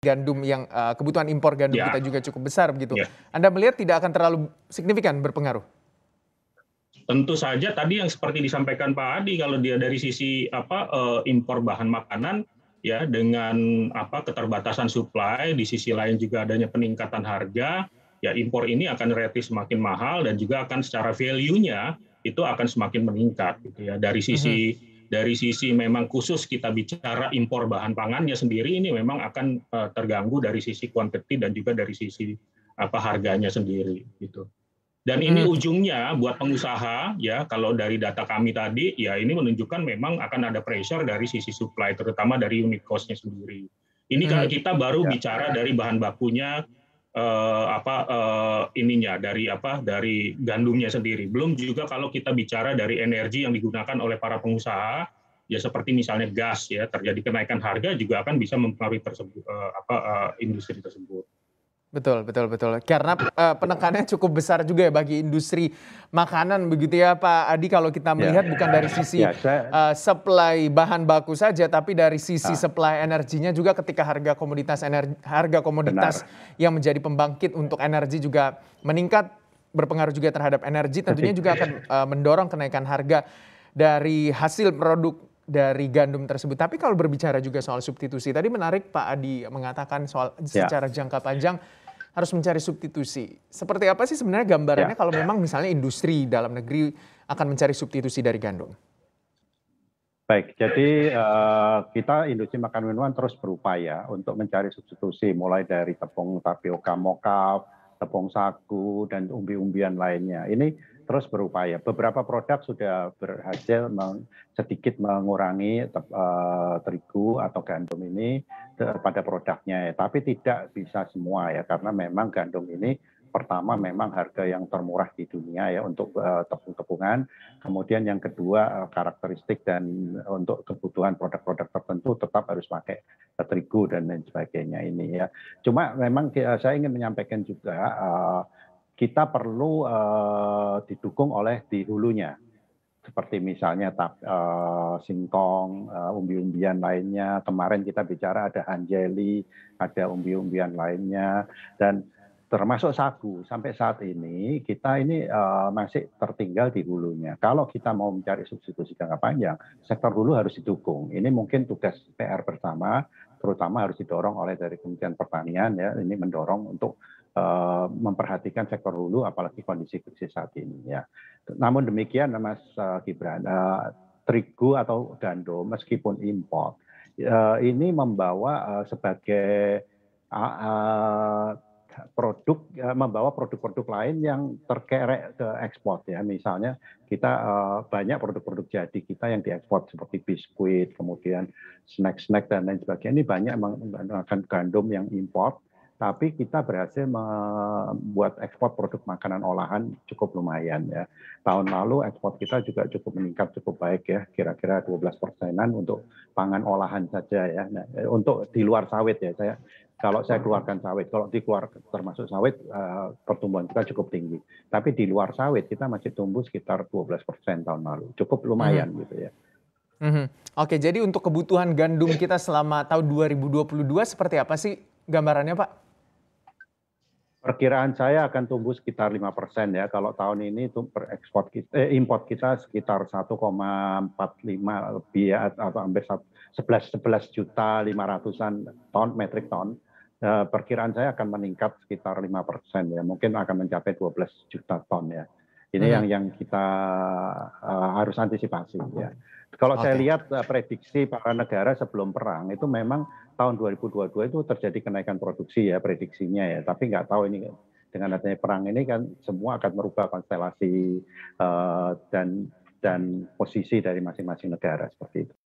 gandum yang uh, kebutuhan impor gandum ya. kita juga cukup besar begitu. Ya. Anda melihat tidak akan terlalu signifikan berpengaruh? Tentu saja tadi yang seperti disampaikan Pak Adi kalau dia dari sisi apa uh, impor bahan makanan ya dengan apa keterbatasan supply di sisi lain juga adanya peningkatan harga ya impor ini akan relatif semakin mahal dan juga akan secara value-nya itu akan semakin meningkat gitu ya dari sisi mm -hmm dari sisi memang khusus kita bicara impor bahan pangannya sendiri ini memang akan eh, terganggu dari sisi kuantiti dan juga dari sisi apa harganya sendiri gitu. Dan ini hmm. ujungnya buat pengusaha ya kalau dari data kami tadi ya ini menunjukkan memang akan ada pressure dari sisi supply terutama dari unit costnya sendiri. Ini kalau hmm. kita baru ya. bicara dari bahan bakunya eh, apa eh, ininya dari apa dari gandumnya sendiri. Belum juga kalau kita bicara dari energi yang digunakan oleh para pengusaha ya seperti misalnya gas ya terjadi kenaikan harga juga akan bisa mempengaruhi tersebut eh, apa eh, industri tersebut. Betul, betul, betul. Karena uh, eh, penekanannya cukup besar juga ya bagi industri makanan begitu ya Pak Adi kalau kita ya. melihat ya. bukan dari sisi ya, saya, uh, supply bahan baku saja tapi dari sisi ah. supply energinya juga ketika harga komoditas energi, harga komoditas Benar. yang menjadi pembangkit untuk energi juga meningkat berpengaruh juga terhadap energi tentunya juga akan uh, mendorong kenaikan harga dari hasil produk dari gandum tersebut. Tapi kalau berbicara juga soal substitusi, tadi menarik Pak Adi mengatakan soal ya. secara jangka panjang harus mencari substitusi. Seperti apa sih sebenarnya gambarannya ya. kalau memang misalnya industri dalam negeri akan mencari substitusi dari gandum? Baik, jadi uh, kita industri makan minuman terus berupaya untuk mencari substitusi mulai dari tepung tapioka mokaf, tepung sagu dan umbi-umbian lainnya. Ini terus berupaya. Beberapa produk sudah berhasil meng, sedikit mengurangi uh, terigu atau gandum ini pada produknya ya, tapi tidak bisa semua ya karena memang gandum ini pertama memang harga yang termurah di dunia ya untuk uh, eh, tepung-tepungan. Kemudian yang kedua uh, karakteristik dan eh, untuk kebutuhan produk-produk tertentu tetap harus pakai terigu dan lain sebagainya ini ya. Cuma memang saya ingin menyampaikan juga uh, kita perlu uh, didukung oleh di hulunya seperti misalnya tap, uh, singkong, uh, umbi-umbian lainnya. Kemarin kita bicara ada anjeli, ada umbi-umbian lainnya, dan termasuk sagu sampai saat ini kita ini uh, masih tertinggal di hulunya. Kalau kita mau mencari substitusi jangka panjang, sektor dulu harus didukung. Ini mungkin tugas PR bersama, terutama harus didorong oleh dari Kementerian Pertanian ya. Ini mendorong untuk Eh, memperhatikan sektor hulu apalagi kondisi krisis saat ini ya. Namun demikian Mas eh, Gibran, eh, terigu atau gandum meskipun impor ini membawa sebagai produk membawa produk-produk lain yang terkerek ke ekspor ya misalnya kita banyak produk-produk jadi kita yang diekspor seperti biskuit kemudian snack-snack dan lain sebagainya ini banyak menggunakan gandum yang impor tapi kita berhasil membuat ekspor produk makanan olahan cukup lumayan ya. Tahun lalu ekspor kita juga cukup meningkat cukup baik ya, kira-kira 12 persenan untuk pangan olahan saja ya. Nah, eh, untuk di luar sawit ya, saya kalau saya keluarkan sawit, kalau di luar termasuk sawit eh, pertumbuhan kita cukup tinggi. Tapi di luar sawit kita masih tumbuh sekitar 12 persen tahun lalu, cukup lumayan hmm. gitu ya. Hmm. Oke, jadi untuk kebutuhan gandum kita selama tahun 2022 seperti apa sih gambarannya, Pak? Perkiraan saya akan tumbuh sekitar lima persen ya. Kalau tahun ini itu ekspor kita, eh, import kita sekitar 1,45 lebih ya atau hampir 11 11 juta lima an ton metrik ton. Eh, perkiraan saya akan meningkat sekitar lima persen ya. Mungkin akan mencapai 12 juta ton ya. Ini hmm. yang yang kita uh, harus antisipasi ya. Kalau okay. saya lihat eh, prediksi para negara sebelum perang itu memang tahun 2022 itu terjadi kenaikan produksi ya prediksinya ya. Tapi nggak tahu ini dengan adanya perang ini kan semua akan merubah konstelasi uh, dan dan posisi dari masing-masing negara seperti itu.